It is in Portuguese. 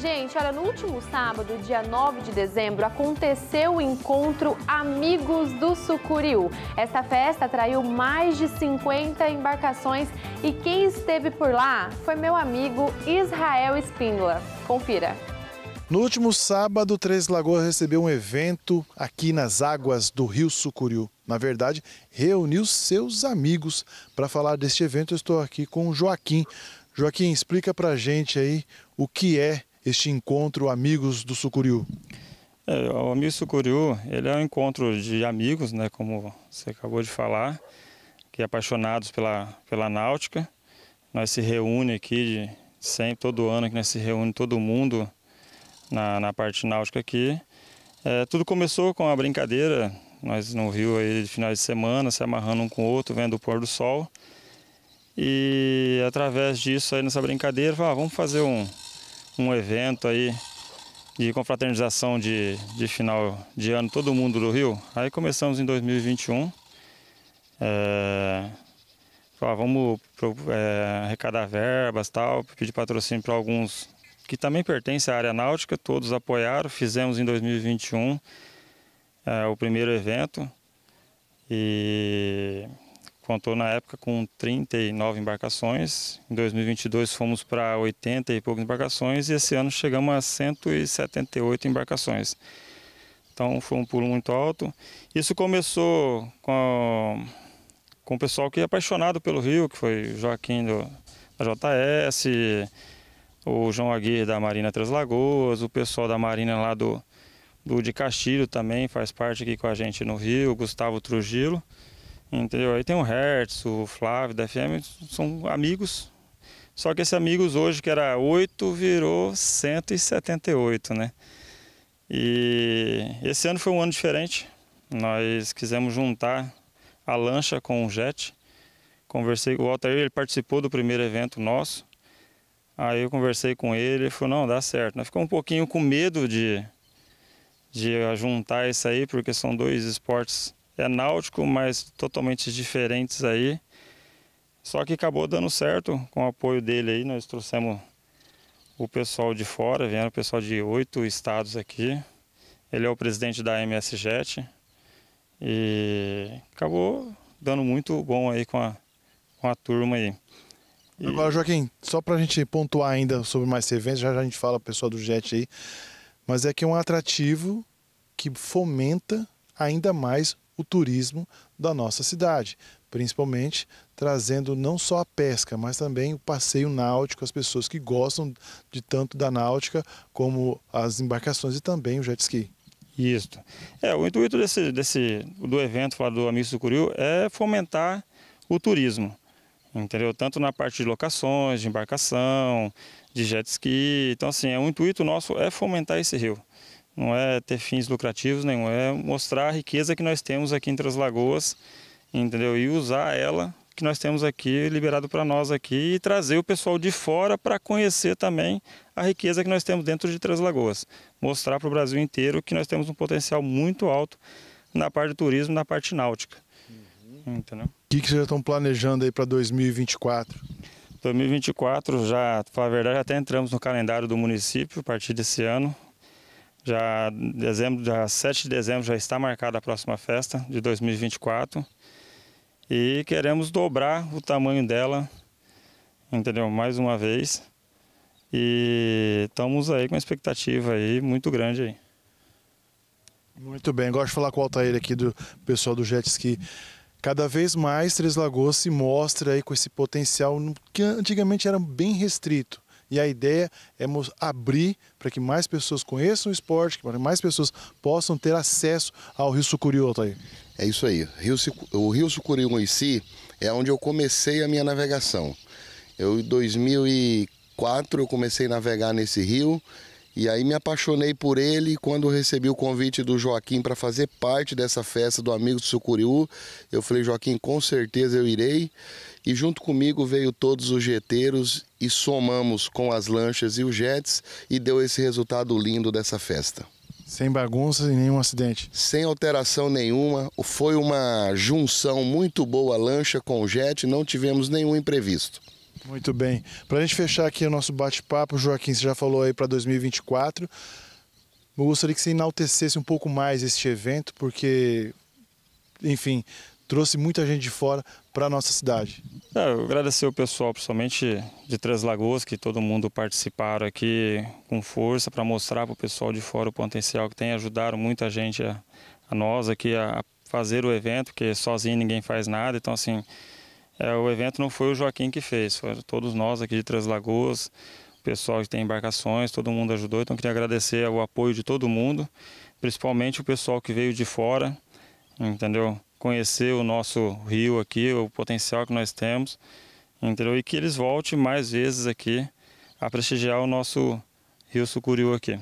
gente, olha, no último sábado, dia 9 de dezembro, aconteceu o encontro Amigos do Sucuriú. Esta festa atraiu mais de 50 embarcações e quem esteve por lá foi meu amigo Israel Espíndola. Confira. No último sábado, Três Lagoas recebeu um evento aqui nas águas do Rio Sucuriú. Na verdade, reuniu seus amigos. Para falar deste evento, eu estou aqui com o Joaquim. Joaquim, explica para gente aí o que é este encontro Amigos do Sucuriú? É, o Amigos Sucuriú ele é um encontro de amigos, né, como você acabou de falar, que é apaixonados pela, pela náutica. Nós se reúne aqui de, sempre, todo ano que nós se reúne todo mundo na, na parte náutica aqui. É, tudo começou com a brincadeira, nós no Rio aí de final de semana, se amarrando um com o outro, vendo o pôr do sol. E através disso aí nessa brincadeira, ah, vamos fazer um, um evento aí de confraternização de, de final de ano, todo mundo do Rio. Aí começamos em 2021. É, ah, vamos é, arrecadar verbas tal, pedir patrocínio para alguns que também pertencem à área náutica, todos apoiaram, fizemos em 2021 é, o primeiro evento. E contou na época com 39 embarcações. Em 2022 fomos para 80 e poucas embarcações e esse ano chegamos a 178 embarcações. Então foi um pulo muito alto. Isso começou com, com o pessoal que é apaixonado pelo rio, que foi Joaquim do, da JS, o João Aguirre da Marina Três Lagoas, o pessoal da Marina lá do, do de Castilho também faz parte aqui com a gente no Rio, Gustavo Trujillo. Entendeu? Aí tem o Hertz, o Flávio da FM, são amigos. Só que esses amigos hoje, que era 8, virou 178, né? E esse ano foi um ano diferente. Nós quisemos juntar a lancha com o jet. Conversei com o Walter, ele participou do primeiro evento nosso. Aí eu conversei com ele, ele falou, não, dá certo. Nós ficamos um pouquinho com medo de, de juntar isso aí, porque são dois esportes é náutico, mas totalmente diferentes aí. Só que acabou dando certo com o apoio dele aí, nós trouxemos o pessoal de fora, vieram o pessoal de oito estados aqui. Ele é o presidente da MS Jet e acabou dando muito bom aí com a, com a turma aí. E... Agora, Joaquim, só para a gente pontuar ainda sobre mais eventos já, já a gente fala pessoal do Jet aí, mas é que é um atrativo que fomenta ainda mais o turismo da nossa cidade, principalmente trazendo não só a pesca, mas também o passeio náutico, as pessoas que gostam de tanto da náutica como as embarcações e também o jet ski. Isso. É, o intuito desse, desse, do evento do amigo do é fomentar o turismo, entendeu? Tanto na parte de locações, de embarcação, de jet ski. Então, assim, é, o intuito nosso é fomentar esse rio não é ter fins lucrativos nenhum, é mostrar a riqueza que nós temos aqui em Três Lagoas, entendeu? E usar ela que nós temos aqui liberado para nós aqui e trazer o pessoal de fora para conhecer também a riqueza que nós temos dentro de Três Lagoas, mostrar para o Brasil inteiro que nós temos um potencial muito alto na parte do turismo, na parte náutica. Uhum. Entendeu? O que, que vocês estão planejando aí para 2024? 2024 já, para a verdade, até entramos no calendário do município a partir desse ano. Já dezembro, já 7 de dezembro já está marcada a próxima festa de 2024 e queremos dobrar o tamanho dela, entendeu? Mais uma vez. E estamos aí com uma expectativa aí muito grande aí. Muito bem, gosto de falar com o Altair aqui do pessoal do Jet Ski. Cada vez mais Três Lagoas se mostra aí com esse potencial que antigamente era bem restrito. E a ideia é abrir para que mais pessoas conheçam o esporte, para que mais pessoas possam ter acesso ao Rio Sucuriú, É isso aí. o Rio Sucuriú em si é onde eu comecei a minha navegação. Eu, em 2004, eu comecei a navegar nesse rio e aí me apaixonei por ele quando recebi o convite do Joaquim para fazer parte dessa festa do Amigo do Sucuriú, eu falei, Joaquim, com certeza eu irei. E junto comigo veio todos os jeteiros e somamos com as lanchas e os jets e deu esse resultado lindo dessa festa. Sem bagunça e nenhum acidente. Sem alteração nenhuma. Foi uma junção muito boa lancha com o jet, não tivemos nenhum imprevisto. Muito bem. Para a gente fechar aqui o nosso bate-papo, Joaquim, você já falou aí para 2024. Eu gostaria que você enaltecesse um pouco mais este evento, porque, enfim, trouxe muita gente de fora para a nossa cidade. É, eu agradecer o pessoal, principalmente de Três Lagoas, que todo mundo participaram aqui com força para mostrar para o pessoal de fora o potencial que tem, ajudaram muita gente, a, a nós aqui, a fazer o evento, porque sozinho ninguém faz nada, então assim é, o evento não foi o Joaquim que fez, foi todos nós aqui de Três Lagoas, o pessoal que tem embarcações, todo mundo ajudou, então queria agradecer o apoio de todo mundo, principalmente o pessoal que veio de fora, entendeu? Conhecer o nosso rio aqui, o potencial que nós temos, entendeu? E que eles voltem mais vezes aqui a prestigiar o nosso Rio Sucuriú aqui.